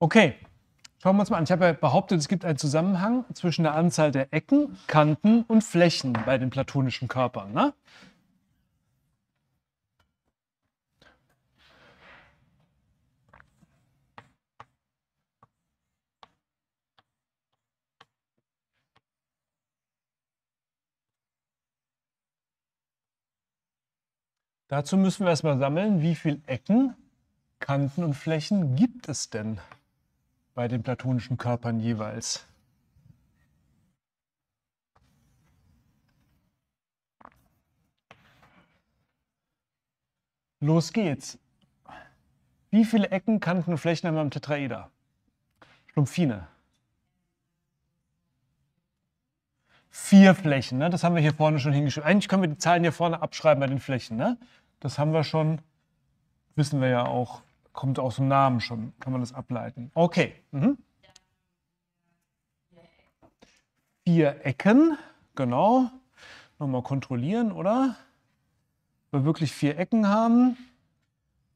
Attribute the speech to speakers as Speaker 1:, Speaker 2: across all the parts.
Speaker 1: Okay, schauen wir uns mal an. Ich habe ja behauptet, es gibt einen Zusammenhang zwischen der Anzahl der Ecken, Kanten und Flächen bei den platonischen Körpern. Ne? Dazu müssen wir erstmal sammeln, wie viele Ecken, Kanten und Flächen gibt es denn? bei den platonischen Körpern jeweils. Los geht's. Wie viele Ecken, Kanten und Flächen haben wir im Tetraeder? Schlumpfine. Vier Flächen, ne? das haben wir hier vorne schon hingeschrieben. Eigentlich können wir die Zahlen hier vorne abschreiben bei den Flächen. Ne? Das haben wir schon, wissen wir ja auch. Kommt aus dem Namen schon, kann man das ableiten. Okay. Mhm. Vier Ecken, genau. Nochmal kontrollieren, oder? Ob wir wirklich vier Ecken haben.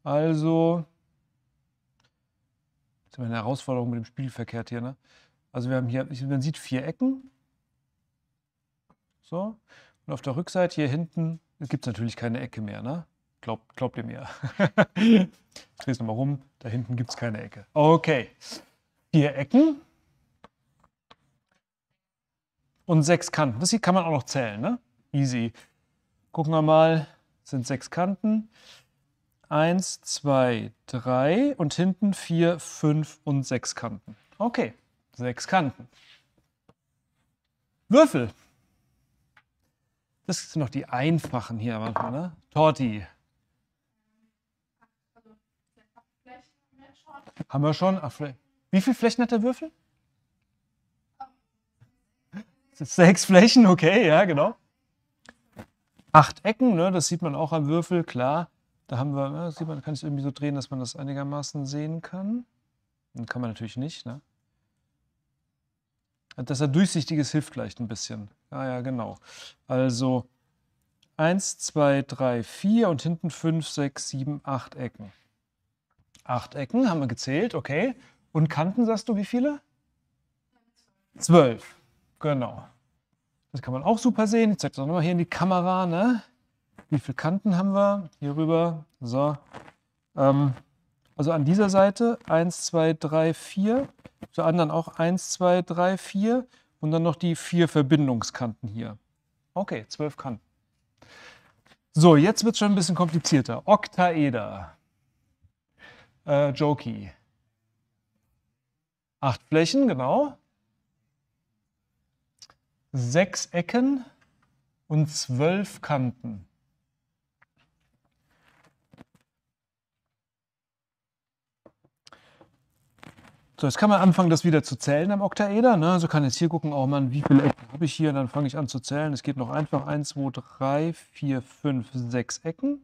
Speaker 1: Also, das ist immer eine Herausforderung mit dem Spiegelverkehr hier. Ne? Also wir haben hier, man sieht vier Ecken. So. Und auf der Rückseite hier hinten gibt es natürlich keine Ecke mehr. Ne? Glaub, glaubt ihr mir. ich drehe es nochmal rum. Da hinten gibt es keine Ecke. Okay. Vier Ecken. Und sechs Kanten. Das hier kann man auch noch zählen, ne? Easy. Gucken wir mal. Das sind sechs Kanten. Eins, zwei, drei. Und hinten vier, fünf und sechs Kanten. Okay. Sechs Kanten. Würfel. Das sind noch die einfachen hier manchmal, ne? Torti. Haben wir schon? Wie viele Flächen hat der Würfel? Sechs Flächen, okay, ja, genau. Acht Ecken, ne, das sieht man auch am Würfel, klar. Da haben wir, ja, ne, sieht man, kann ich irgendwie so drehen, dass man das einigermaßen sehen kann. Dann hm, kann man natürlich nicht, ne? Dass er durchsichtig ist, hilft vielleicht ein bisschen. Ah ja, genau. Also 1, 2, 3, 4 und hinten 5, 6, 7, 8 Ecken. Acht Ecken haben wir gezählt, okay. Und Kanten sagst du, wie viele? Zwölf, genau. Das kann man auch super sehen. Ich zeige das auch nochmal hier in die Kamera. Ne? Wie viele Kanten haben wir? Hier rüber. So. Ähm, also an dieser Seite 1, 2, 3, 4. Zur anderen auch 1, 2, 3, 4. Und dann noch die vier Verbindungskanten hier. Okay, zwölf Kanten. So, jetzt wird es schon ein bisschen komplizierter. Oktaeder äh, Jokey. Acht Flächen, genau. Sechs Ecken und zwölf Kanten. So, jetzt kann man anfangen, das wieder zu zählen am Oktaeder. Ne? Also kann jetzt hier gucken, oh Mann, wie viele Ecken habe ich hier? Und dann fange ich an zu zählen. Es geht noch einfach 1, 2, 3, 4, 5, 6 Ecken.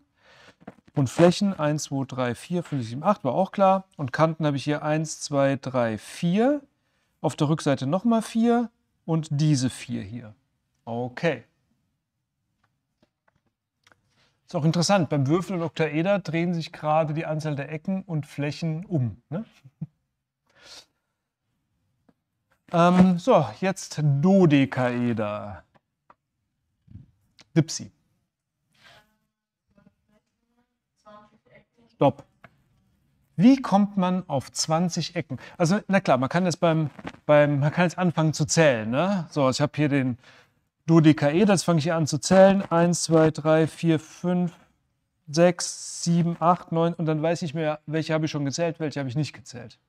Speaker 1: Und Flächen 1, 2, 3, 4, 5, 6, 7, 8 war auch klar. Und Kanten habe ich hier 1, 2, 3, 4. Auf der Rückseite nochmal 4 und diese 4 hier. Okay. Ist auch interessant, beim Würfel und Oktaeder drehen sich gerade die Anzahl der Ecken und Flächen um. Ne? Ähm, so, jetzt Dodekaeder. Dipsy. Stopp. Wie kommt man auf 20 Ecken? Also, na klar, man kann jetzt beim, beim man kann jetzt anfangen zu zählen. Ne? So, ich habe hier den DODKE, das fange ich hier an zu zählen. 1, 2, 3, 4, 5, 6, 7, 8, 9 und dann weiß ich mir, welche habe ich schon gezählt, welche habe ich nicht gezählt.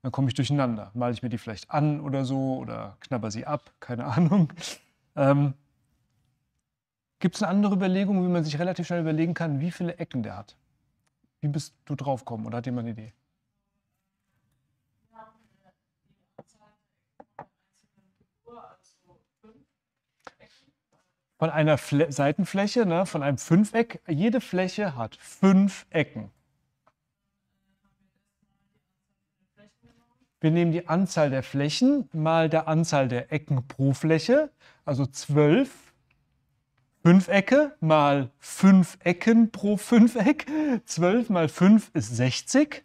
Speaker 1: Dann komme ich durcheinander. Male ich mir die vielleicht an oder so oder knabber sie ab, keine Ahnung. Ähm, Gibt es eine andere Überlegung, wie man sich relativ schnell überlegen kann, wie viele Ecken der hat? Wie bist du drauf gekommen oder hat jemand eine Idee? Von einer Fl Seitenfläche, ne, von einem Fünfeck. Jede Fläche hat fünf Ecken. Wir nehmen die Anzahl der Flächen mal der Anzahl der Ecken pro Fläche, also zwölf Fünfecke mal fünf Ecken pro Fünfeck. 12 mal 5 ist 60.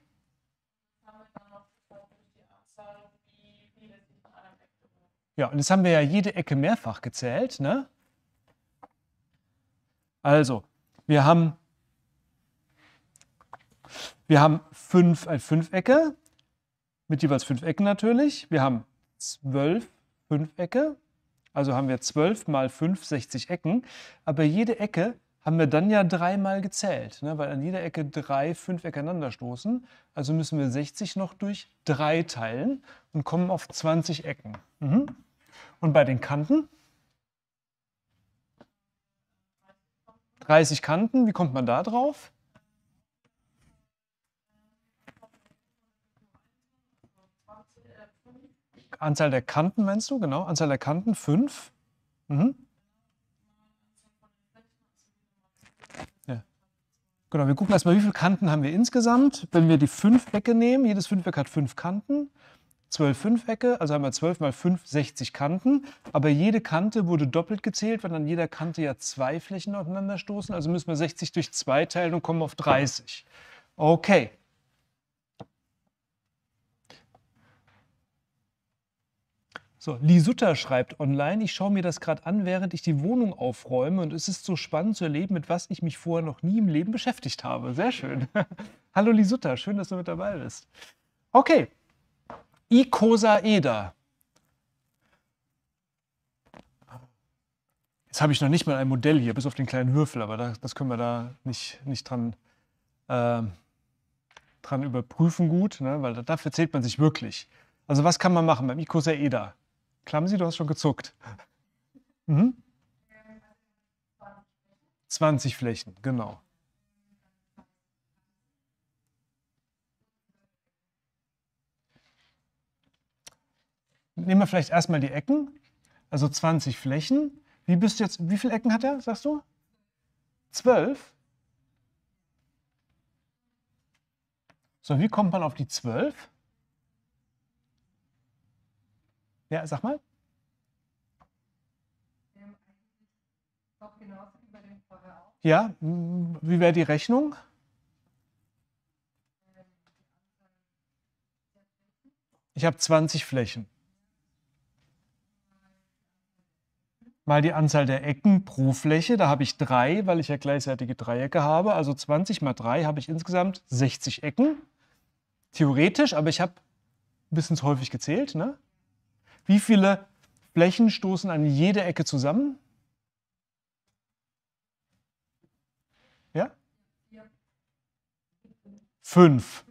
Speaker 1: Ja, und jetzt haben wir ja jede Ecke mehrfach gezählt. Ne? Also, wir haben, wir haben fünf, eine äh, Fünfecke mit jeweils fünf Ecken natürlich. Wir haben zwölf Fünfecke also haben wir 12 mal 5, 60 Ecken. Aber jede Ecke haben wir dann ja dreimal gezählt, ne? weil an jeder Ecke drei fünf einander stoßen. Also müssen wir 60 noch durch drei teilen und kommen auf 20 Ecken. Mhm. Und bei den Kanten? 30 Kanten, wie kommt man da drauf? Anzahl der Kanten meinst du? Genau, Anzahl der Kanten 5. Mhm. Ja. Genau, wir gucken erstmal, wie viele Kanten haben wir insgesamt. Wenn wir die 5 Ecke nehmen, jedes 5 Fünfeck hat 5 Kanten. 12 Fünfecke, also haben wir 12 mal 5, 60 Kanten. Aber jede Kante wurde doppelt gezählt, weil an jeder Kante ja zwei Flächen aufeinander stoßen. Also müssen wir 60 durch 2 teilen und kommen auf 30. Okay, So, Lee Sutter schreibt online, ich schaue mir das gerade an, während ich die Wohnung aufräume und es ist so spannend zu erleben, mit was ich mich vorher noch nie im Leben beschäftigt habe. Sehr schön. Hallo Lee Sutter, schön, dass du mit dabei bist. Okay, Icosaeder. Jetzt habe ich noch nicht mal ein Modell hier, bis auf den kleinen Würfel, aber das, das können wir da nicht, nicht dran, äh, dran überprüfen gut, ne? weil dafür zählt man sich wirklich. Also was kann man machen beim Icosaeder? Klamsi, du hast schon gezuckt. Mhm. 20 Flächen, genau. Nehmen wir vielleicht erstmal die Ecken, also 20 Flächen. Wie bist du jetzt, wie viele Ecken hat er, sagst du? 12? So, wie kommt man auf die 12? Ja, sag mal. Ja, wie wäre die Rechnung? Ich habe 20 Flächen. Mal die Anzahl der Ecken pro Fläche, da habe ich drei, weil ich ja gleichzeitige Dreiecke habe. Also 20 mal 3 habe ich insgesamt 60 Ecken. Theoretisch, aber ich habe ein bisschen zu häufig gezählt. Ne? Wie viele Flächen stoßen an jeder Ecke zusammen? Ja? Fünf.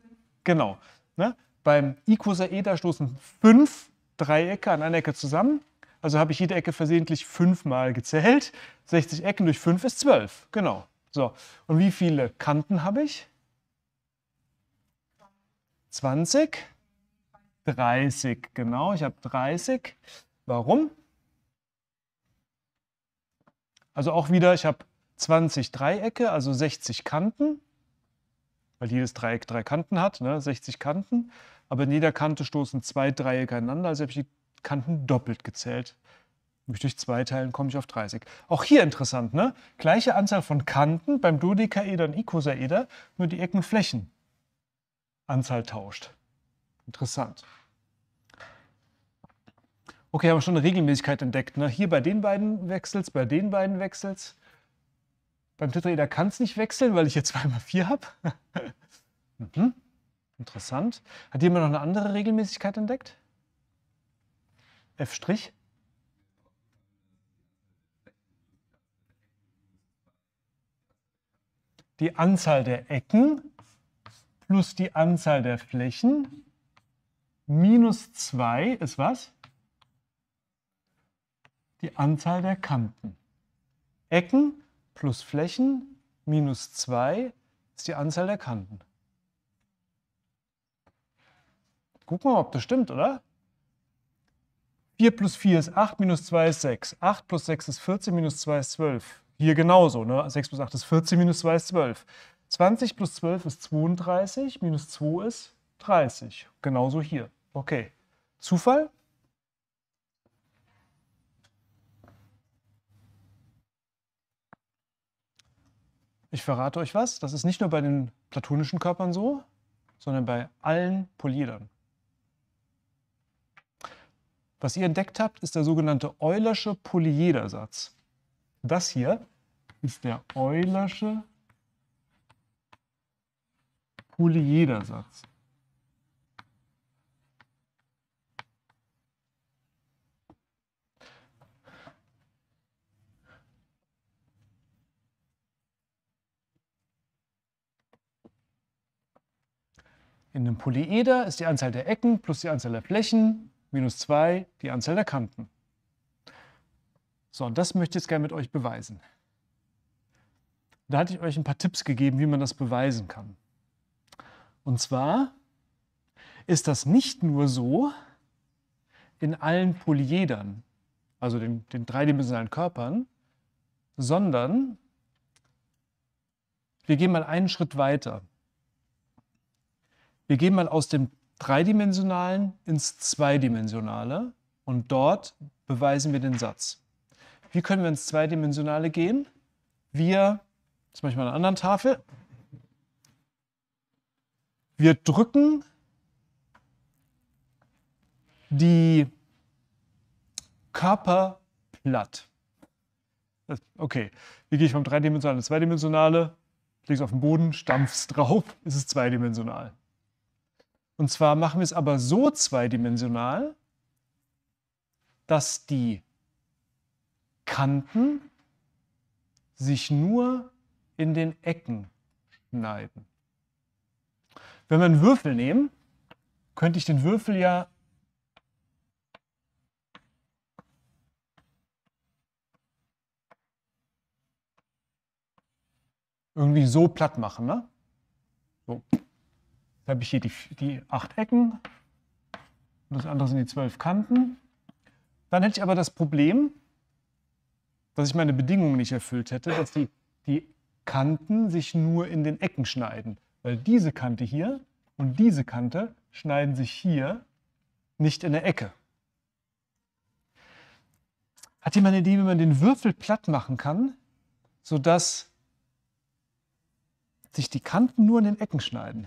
Speaker 1: Genau. Ne? Beim Icosaeder stoßen fünf Dreiecke an einer Ecke zusammen. Also habe ich jede Ecke versehentlich fünfmal gezählt. 60 Ecken durch 5 ist 12. Genau. So. Und wie viele Kanten habe ich? 20. 30, genau, ich habe 30. Warum? Also auch wieder, ich habe 20 Dreiecke, also 60 Kanten, weil jedes Dreieck drei Kanten hat, ne? 60 Kanten. Aber in jeder Kante stoßen zwei Dreiecke aneinander, also habe ich die Kanten doppelt gezählt. Mich durch zwei teilen, komme ich auf 30. Auch hier interessant, ne? Gleiche Anzahl von Kanten beim Dodekaeder und Icosaeder, nur die Eckenflächen. Anzahl tauscht. Interessant. Okay, haben wir schon eine Regelmäßigkeit entdeckt. Ne? Hier bei den beiden Wechsels, bei den beiden Wechsels. Beim Tetraeder kann es nicht wechseln, weil ich hier 2 mal 4 habe. mhm. Interessant. Hat jemand noch eine andere Regelmäßigkeit entdeckt? F'? Die Anzahl der Ecken plus die Anzahl der Flächen minus 2 ist was? Die Anzahl der Kanten. Ecken plus Flächen minus 2 ist die Anzahl der Kanten. Gucken wir mal, ob das stimmt, oder? 4 plus 4 ist 8, minus 2 ist 6. 8 plus 6 ist 14, minus 2 ist 12. Hier genauso, ne? 6 plus 8 ist 14, minus 2 ist 12. 20 plus 12 ist 32, minus 2 ist 30. Genauso hier. Okay. Zufall? Ich verrate euch was, das ist nicht nur bei den platonischen Körpern so, sondern bei allen Polyedern. Was ihr entdeckt habt, ist der sogenannte Eulersche Polyedersatz. Das hier ist der Eulersche Polyedersatz. In einem Polyeder ist die Anzahl der Ecken plus die Anzahl der Flächen minus 2 die Anzahl der Kanten. So, und das möchte ich jetzt gerne mit euch beweisen. Da hatte ich euch ein paar Tipps gegeben, wie man das beweisen kann. Und zwar ist das nicht nur so in allen Polyedern, also den, den dreidimensionalen Körpern, sondern wir gehen mal einen Schritt weiter. Wir gehen mal aus dem Dreidimensionalen ins Zweidimensionale und dort beweisen wir den Satz. Wie können wir ins Zweidimensionale gehen? Wir, das mache ich mal in einer anderen Tafel, wir drücken die Körper platt. Okay, wie gehe ich vom Dreidimensionalen ins Zweidimensionale? es auf den Boden, stampf es drauf, ist es zweidimensional. Und zwar machen wir es aber so zweidimensional, dass die Kanten sich nur in den Ecken schneiden. Wenn wir einen Würfel nehmen, könnte ich den Würfel ja irgendwie so platt machen. Ne? So. Dann habe ich hier die, die acht Ecken und das andere sind die zwölf Kanten. Dann hätte ich aber das Problem, dass ich meine Bedingungen nicht erfüllt hätte, dass die, die Kanten sich nur in den Ecken schneiden. Weil diese Kante hier und diese Kante schneiden sich hier nicht in der Ecke. Hat jemand eine Idee, wie man den Würfel platt machen kann, sodass sich die Kanten nur in den Ecken schneiden?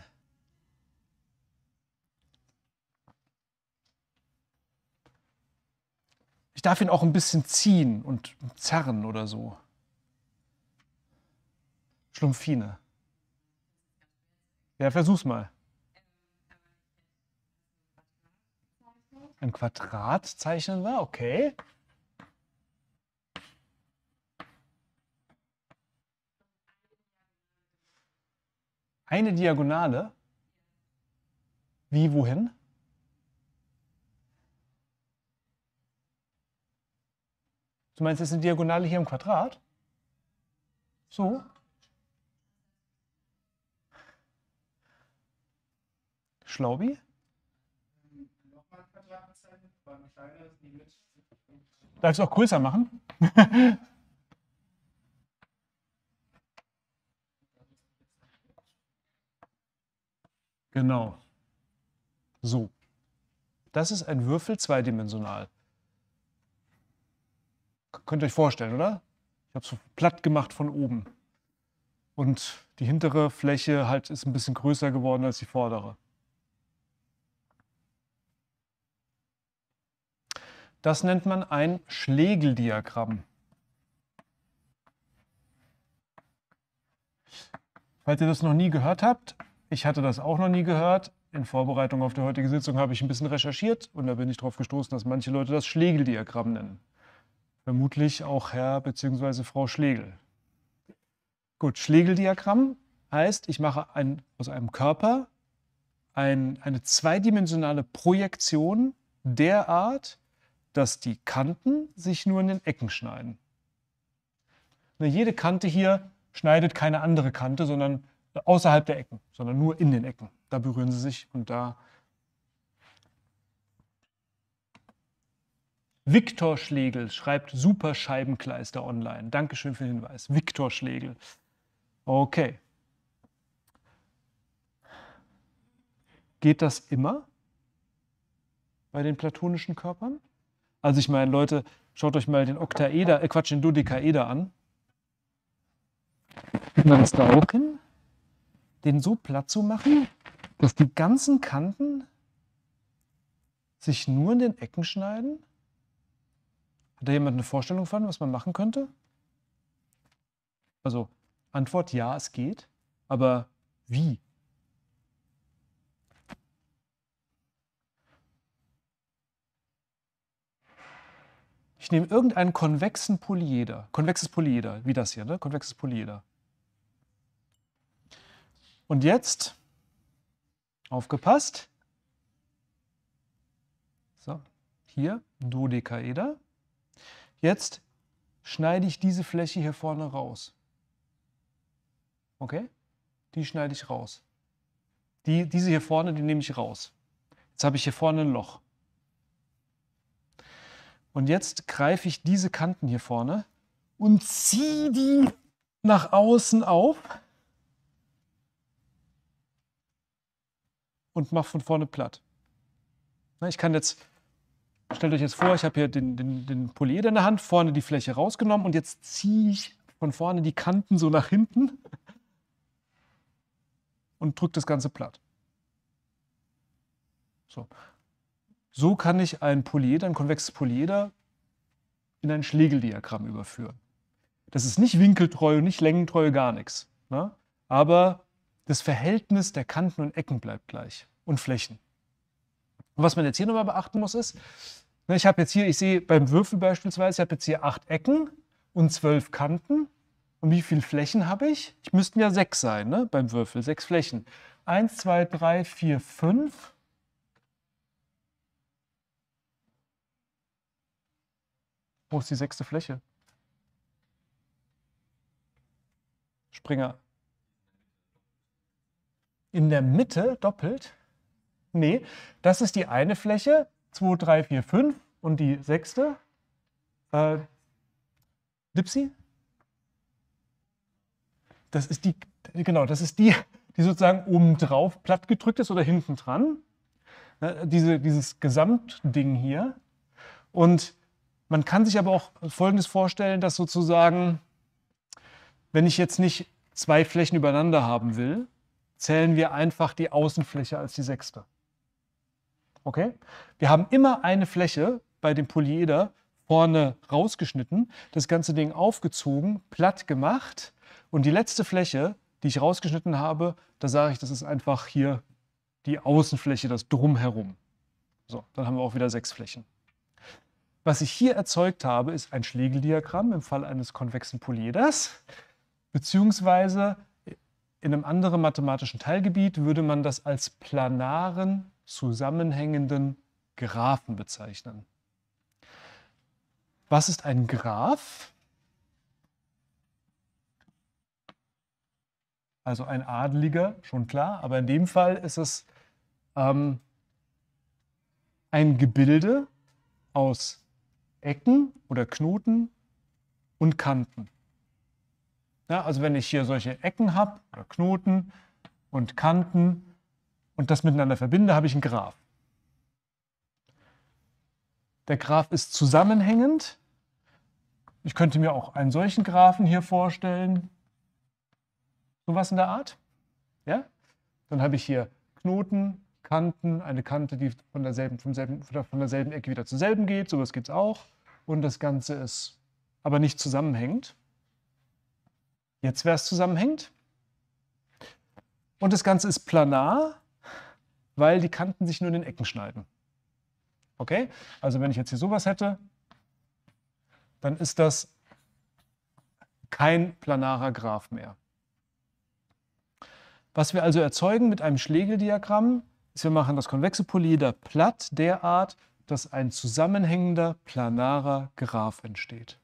Speaker 1: Ich darf ihn auch ein bisschen ziehen und zerren oder so. Schlumpfine. Ja, versuch's mal. Ein Quadrat zeichnen wir, okay. Eine Diagonale. Wie, wohin? Du meinst, das ist eine Diagonale hier im Quadrat? So? Schlaubi? Nochmal Quadrat weil man kleiner ist, die mit. Darf ich es auch größer machen? genau. So. Das ist ein Würfel zweidimensional könnt ihr euch vorstellen, oder? Ich habe es so platt gemacht von oben. Und die hintere Fläche halt ist ein bisschen größer geworden als die vordere. Das nennt man ein Schlegeldiagramm. Falls ihr das noch nie gehört habt, ich hatte das auch noch nie gehört. In Vorbereitung auf die heutige Sitzung habe ich ein bisschen recherchiert und da bin ich darauf gestoßen, dass manche Leute das Schlegeldiagramm nennen vermutlich auch Herr bzw. Frau Schlegel. Gut, Schlegeldiagramm heißt, ich mache ein, aus einem Körper ein, eine zweidimensionale Projektion derart, dass die Kanten sich nur in den Ecken schneiden. Na, ne, jede Kante hier schneidet keine andere Kante, sondern außerhalb der Ecken, sondern nur in den Ecken. Da berühren sie sich und da Viktor Schlegel schreibt super Scheibenkleister online. Dankeschön für den Hinweis. Viktor Schlegel. Okay. Geht das immer bei den platonischen Körpern? Also ich meine, Leute, schaut euch mal den Oktaeder, äh Quatsch, den Dodekaeder an. Kriegt man es da auch hin, den so platt zu machen, dass die ganzen Kanten sich nur in den Ecken schneiden? Hat da jemand eine Vorstellung von, was man machen könnte? Also Antwort ja, es geht, aber wie? Ich nehme irgendeinen konvexen Polyeder, konvexes Polyeder, wie das hier, ne? konvexes Polyeder. Und jetzt, aufgepasst, so, hier Dodekaeder. Jetzt schneide ich diese Fläche hier vorne raus. Okay? Die schneide ich raus. Die, diese hier vorne, die nehme ich raus. Jetzt habe ich hier vorne ein Loch. Und jetzt greife ich diese Kanten hier vorne und ziehe die nach außen auf und mache von vorne platt. Ich kann jetzt Stellt euch jetzt vor, ich habe hier den, den, den Polyeder in der Hand, vorne die Fläche rausgenommen und jetzt ziehe ich von vorne die Kanten so nach hinten und drücke das Ganze platt. So. so kann ich ein Polyeder, ein konvexes Polyeder in ein Schlegeldiagramm überführen. Das ist nicht winkeltreu und nicht längentreu, gar nichts. Ne? Aber das Verhältnis der Kanten und Ecken bleibt gleich und Flächen. Und was man jetzt hier nochmal beachten muss, ist, ne, ich habe jetzt hier, ich sehe beim Würfel beispielsweise, ich habe jetzt hier acht Ecken und zwölf Kanten. Und wie viele Flächen habe ich? Ich müssten ja sechs sein ne? beim Würfel, sechs Flächen. Eins, zwei, drei, vier, fünf. Wo ist die sechste Fläche? Springer. In der Mitte doppelt. Nee, das ist die eine Fläche, 2, 3, 4, 5 und die sechste. Äh, Dipsy? Das ist die, genau, das ist die, die sozusagen oben drauf platt gedrückt ist oder hinten dran. Ne, diese, dieses Gesamtding hier. Und man kann sich aber auch Folgendes vorstellen, dass sozusagen, wenn ich jetzt nicht zwei Flächen übereinander haben will, zählen wir einfach die Außenfläche als die sechste. Okay? Wir haben immer eine Fläche bei dem Polyeder vorne rausgeschnitten, das ganze Ding aufgezogen, platt gemacht und die letzte Fläche, die ich rausgeschnitten habe, da sage ich, das ist einfach hier die Außenfläche, das Drumherum. So, dann haben wir auch wieder sechs Flächen. Was ich hier erzeugt habe, ist ein Schlegeldiagramm im Fall eines konvexen Polyeders, beziehungsweise in einem anderen mathematischen Teilgebiet würde man das als planaren zusammenhängenden Graphen bezeichnen. Was ist ein Graph? Also ein Adeliger, schon klar, aber in dem Fall ist es ähm, ein Gebilde aus Ecken oder Knoten und Kanten. Ja, also wenn ich hier solche Ecken habe oder Knoten und Kanten, und das miteinander verbinde, habe ich einen Graph. Der Graph ist zusammenhängend. Ich könnte mir auch einen solchen Graphen hier vorstellen. Sowas in der Art. Ja? Dann habe ich hier Knoten, Kanten, eine Kante, die von derselben, vom selben, von derselben Ecke wieder zur selben geht. Sowas gibt es auch. Und das Ganze ist aber nicht zusammenhängend. Jetzt wäre es zusammenhängend. Und das Ganze ist planar weil die Kanten sich nur in den Ecken schneiden. Okay? Also wenn ich jetzt hier sowas hätte, dann ist das kein planarer Graph mehr. Was wir also erzeugen mit einem Schlegeldiagramm, ist, wir machen das konvexe Polyeder platt derart, dass ein zusammenhängender planarer Graph entsteht.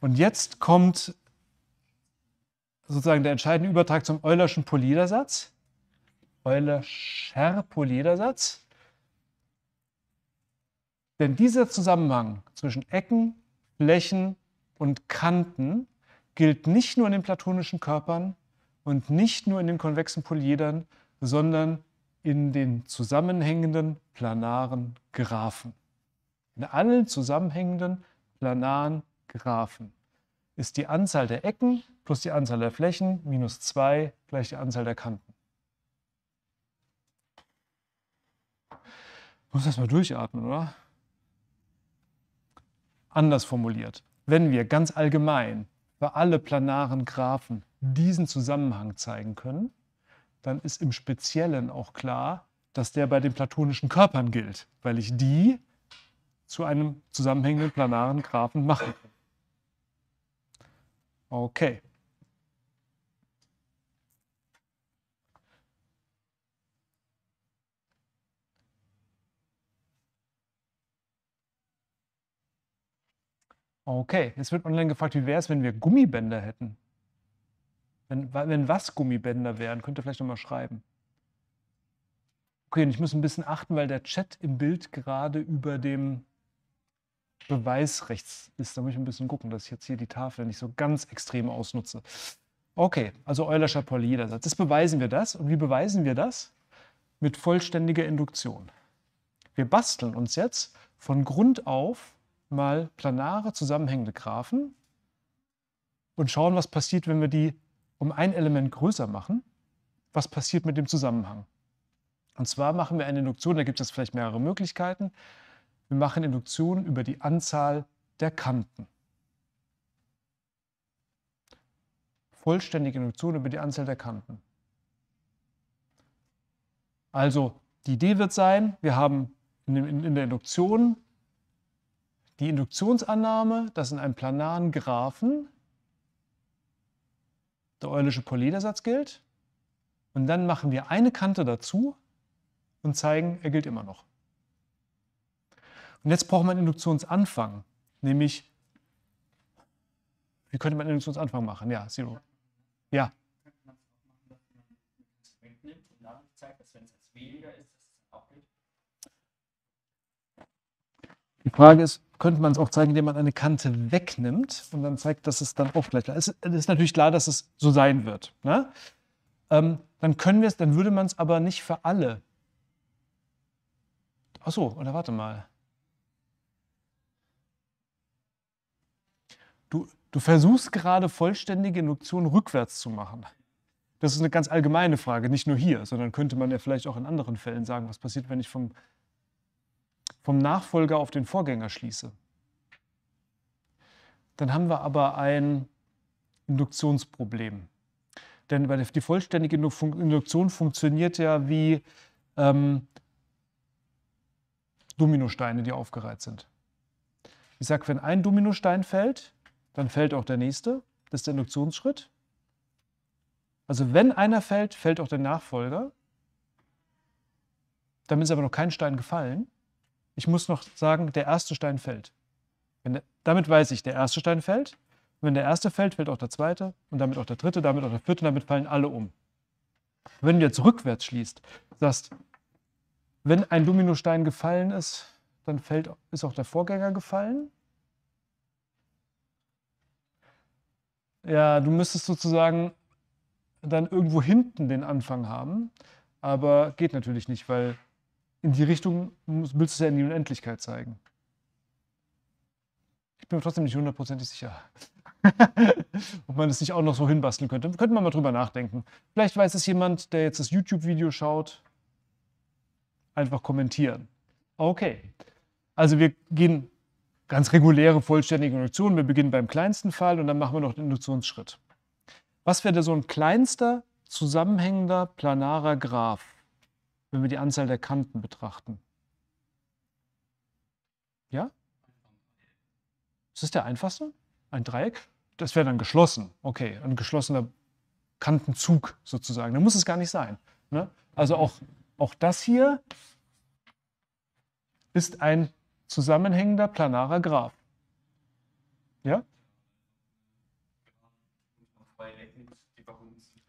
Speaker 1: Und jetzt kommt sozusagen der entscheidende Übertrag zum Eulerschen Polyedersatz. Euler-Scherpolier-Satz. Denn dieser Zusammenhang zwischen Ecken, Flächen und Kanten gilt nicht nur in den platonischen Körpern und nicht nur in den konvexen Polyedern, sondern in den zusammenhängenden planaren Graphen. In allen zusammenhängenden planaren Graphen ist die Anzahl der Ecken plus die Anzahl der Flächen minus 2 gleich die Anzahl der Kanten. muss erstmal durchatmen, oder? Anders formuliert, wenn wir ganz allgemein bei alle planaren Graphen diesen Zusammenhang zeigen können, dann ist im Speziellen auch klar, dass der bei den platonischen Körpern gilt, weil ich die zu einem zusammenhängenden planaren Graphen machen kann. Okay. Okay, jetzt wird online gefragt, wie wäre es, wenn wir Gummibänder hätten? Wenn, wenn was Gummibänder wären, könnt ihr vielleicht nochmal schreiben. Okay, und ich muss ein bisschen achten, weil der Chat im Bild gerade über dem Beweis rechts ist. Da muss ich ein bisschen gucken, dass ich jetzt hier die Tafel nicht so ganz extrem ausnutze. Okay, also Euler Chapelier, jeder Satz. Jetzt beweisen wir das. Und wie beweisen wir das? Mit vollständiger Induktion. Wir basteln uns jetzt von Grund auf mal planare zusammenhängende Graphen und schauen, was passiert, wenn wir die um ein Element größer machen. Was passiert mit dem Zusammenhang? Und zwar machen wir eine Induktion, da gibt es vielleicht mehrere Möglichkeiten. Wir machen Induktion über die Anzahl der Kanten. Vollständige Induktion über die Anzahl der Kanten. Also die Idee wird sein, wir haben in der Induktion die Induktionsannahme, dass in einem planaren Graphen der Eulische pauli gilt. Und dann machen wir eine Kante dazu und zeigen, er gilt immer noch. Und jetzt braucht man Induktionsanfang, nämlich, wie könnte man Induktionsanfang machen? Ja, Zero. Ja. Die Frage ist, könnte man es auch zeigen, indem man eine Kante wegnimmt und dann zeigt, dass es dann auch gleich ist. Es ist natürlich klar, dass es so sein wird. Ne? Ähm, dann können wir es, dann würde man es aber nicht für alle. Achso, oder warte mal. Du, du versuchst gerade vollständige Induktion rückwärts zu machen. Das ist eine ganz allgemeine Frage, nicht nur hier, sondern könnte man ja vielleicht auch in anderen Fällen sagen, was passiert, wenn ich vom vom Nachfolger auf den Vorgänger schließe. Dann haben wir aber ein Induktionsproblem. Denn die vollständige Induktion funktioniert ja wie ähm, Dominosteine, die aufgereiht sind. Ich sage, wenn ein Dominostein fällt, dann fällt auch der nächste. Das ist der Induktionsschritt. Also wenn einer fällt, fällt auch der Nachfolger. Damit ist aber noch kein Stein gefallen. Ich muss noch sagen, der erste Stein fällt. Der, damit weiß ich, der erste Stein fällt. Und wenn der erste fällt, fällt auch der zweite und damit auch der dritte, damit auch der vierte, und damit fallen alle um. Wenn du jetzt rückwärts schließt, sagst, wenn ein Dominostein gefallen ist, dann fällt, ist auch der Vorgänger gefallen. Ja, du müsstest sozusagen dann irgendwo hinten den Anfang haben, aber geht natürlich nicht, weil in die Richtung willst du es ja in die Unendlichkeit zeigen. Ich bin mir trotzdem nicht hundertprozentig sicher, ob man es nicht auch noch so hinbasteln könnte. Könnte man mal drüber nachdenken. Vielleicht weiß es jemand, der jetzt das YouTube-Video schaut. Einfach kommentieren. Okay. Also wir gehen ganz reguläre vollständige Induktion. Wir beginnen beim kleinsten Fall und dann machen wir noch den Induktionsschritt. Was wäre so ein kleinster, zusammenhängender, planarer Graph? wenn wir die Anzahl der Kanten betrachten. Ja? Ist das der einfachste? Ein Dreieck? Das wäre dann geschlossen. Okay, ein geschlossener Kantenzug sozusagen. Da muss es gar nicht sein. Ne? Also auch, auch das hier ist ein zusammenhängender planarer Graph. Ja?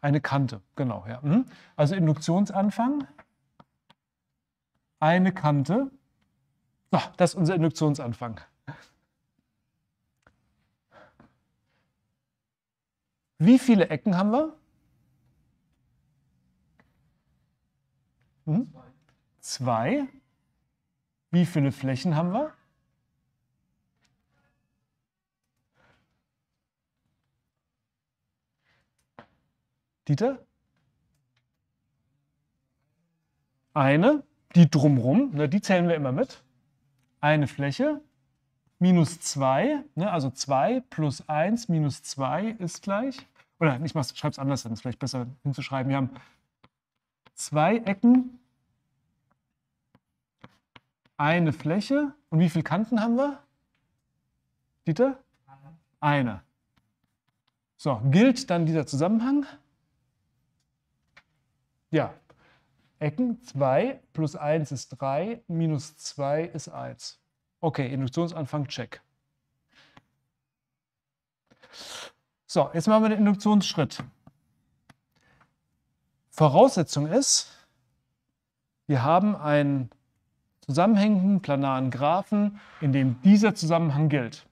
Speaker 1: Eine Kante, genau. Ja. Mhm. Also Induktionsanfang eine Kante. So, das ist unser Induktionsanfang. Wie viele Ecken haben wir? Hm? Zwei. Wie viele Flächen haben wir? Dieter? Eine die drumrum, ne, die zählen wir immer mit. Eine Fläche minus 2, ne, also 2 plus 1 minus 2 ist gleich, oder ich schreibe es anders, dann ist vielleicht besser hinzuschreiben. Wir haben zwei Ecken, eine Fläche und wie viele Kanten haben wir? Dieter? Eine. So, gilt dann dieser Zusammenhang? Ja, Ecken 2 plus 1 ist 3, minus 2 ist 1. Okay, Induktionsanfang, check. So, jetzt machen wir den Induktionsschritt. Voraussetzung ist, wir haben einen zusammenhängenden planaren Graphen, in dem dieser Zusammenhang gilt.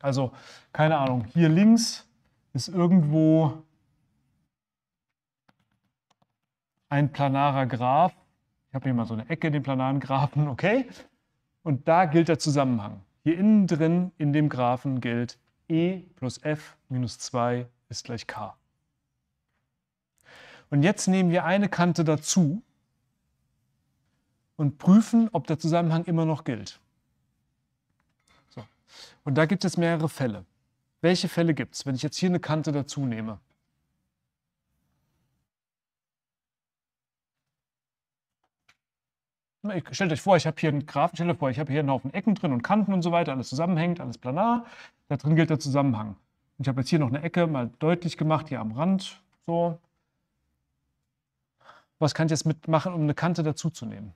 Speaker 1: Also, keine Ahnung, hier links ist irgendwo ein planarer Graph. Ich habe hier mal so eine Ecke, den planaren Graphen, okay? Und da gilt der Zusammenhang. Hier innen drin in dem Graphen gilt E plus F minus 2 ist gleich K. Und jetzt nehmen wir eine Kante dazu und prüfen, ob der Zusammenhang immer noch gilt. So. Und da gibt es mehrere Fälle. Welche Fälle gibt es, wenn ich jetzt hier eine Kante dazu nehme? stellt euch vor, ich habe hier einen Graphen, stellt euch vor, ich habe hier einen Haufen Ecken drin und Kanten und so weiter, alles zusammenhängt, alles planar. Da drin gilt der Zusammenhang. ich habe jetzt hier noch eine Ecke mal deutlich gemacht, hier am Rand. So. Was kann ich jetzt mitmachen, um eine Kante dazuzunehmen?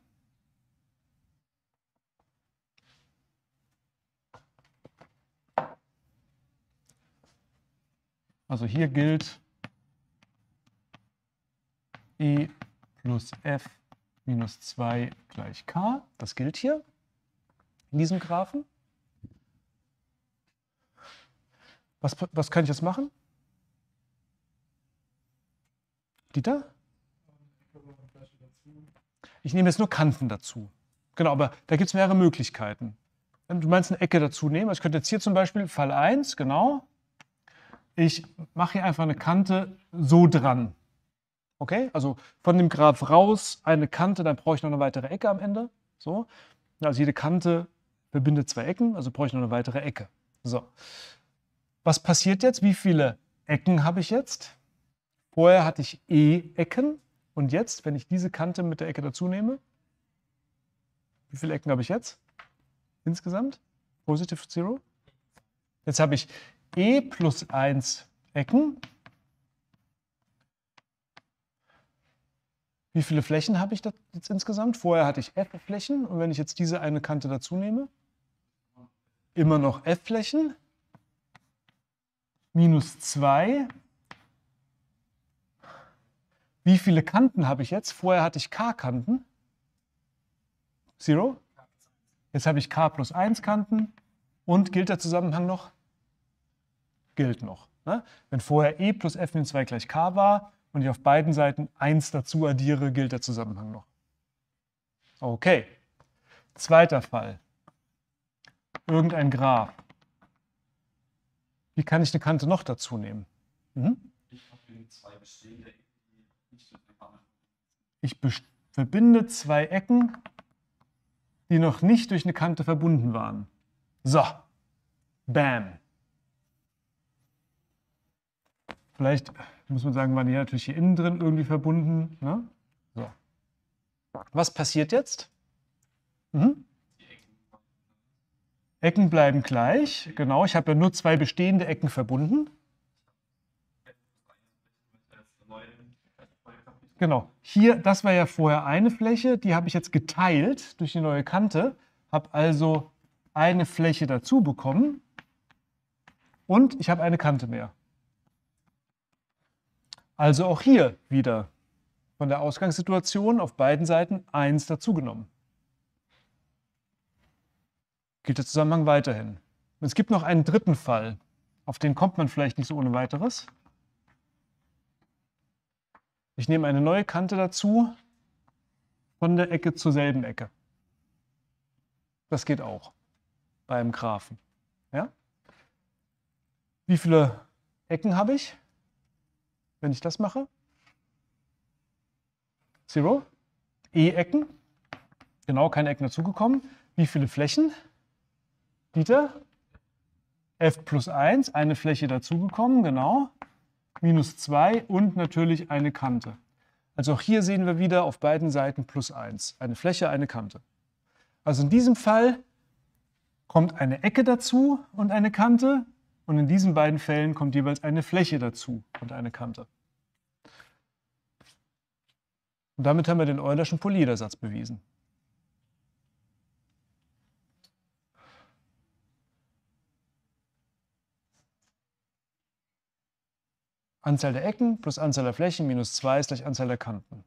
Speaker 1: Also hier gilt I e plus F minus 2 gleich k. Das gilt hier in diesem Graphen. Was, was kann ich jetzt machen? Dieter? Ich nehme jetzt nur Kanten dazu. Genau, aber da gibt es mehrere Möglichkeiten. Ähm, du meinst eine Ecke dazu nehmen. Also ich könnte jetzt hier zum Beispiel Fall 1, genau. Ich mache hier einfach eine Kante so dran. Okay, also von dem Graph raus eine Kante, dann brauche ich noch eine weitere Ecke am Ende. So, also jede Kante verbindet zwei Ecken, also brauche ich noch eine weitere Ecke. So, was passiert jetzt? Wie viele Ecken habe ich jetzt? Vorher hatte ich E-Ecken und jetzt, wenn ich diese Kante mit der Ecke dazu nehme, wie viele Ecken habe ich jetzt insgesamt? Positive Zero. Jetzt habe ich E plus 1 Ecken Wie viele Flächen habe ich da jetzt insgesamt? Vorher hatte ich F-Flächen und wenn ich jetzt diese eine Kante dazu nehme, immer noch F-Flächen minus 2. Wie viele Kanten habe ich jetzt? Vorher hatte ich K-Kanten. Zero. Jetzt habe ich K plus 1 Kanten. Und gilt der Zusammenhang noch? Gilt noch. Ne? Wenn vorher E plus F minus 2 gleich K war, und ich auf beiden Seiten 1 dazu addiere, gilt der Zusammenhang noch. Okay, zweiter Fall. Irgendein Graph. Wie kann ich eine Kante noch dazu nehmen? Mhm. Ich verbinde zwei Ecken, die noch nicht durch eine Kante verbunden waren. So, bam. Vielleicht muss man sagen, waren die natürlich hier innen drin irgendwie verbunden. Ne? So. Was passiert jetzt? Mhm. Ecken bleiben gleich. Genau, ich habe ja nur zwei bestehende Ecken verbunden. Genau, hier, das war ja vorher eine Fläche, die habe ich jetzt geteilt durch die neue Kante, habe also eine Fläche dazu bekommen und ich habe eine Kante mehr. Also auch hier wieder von der Ausgangssituation auf beiden Seiten 1 dazugenommen. Gilt der Zusammenhang weiterhin. es gibt noch einen dritten Fall, auf den kommt man vielleicht nicht so ohne weiteres. Ich nehme eine neue Kante dazu von der Ecke zur selben Ecke. Das geht auch beim Graphen. Ja? Wie viele Ecken habe ich? wenn ich das mache? Zero. E-Ecken. Genau, keine Ecken dazugekommen. Wie viele Flächen? Dieter? F plus 1, eine Fläche dazugekommen, genau. Minus 2 und natürlich eine Kante. Also auch hier sehen wir wieder auf beiden Seiten plus 1. Eine Fläche, eine Kante. Also in diesem Fall kommt eine Ecke dazu und eine Kante. Und in diesen beiden Fällen kommt jeweils eine Fläche dazu und eine Kante. Und damit haben wir den Eulerschen Poliedersatz bewiesen. Anzahl der Ecken plus Anzahl der Flächen minus 2 ist gleich Anzahl der Kanten.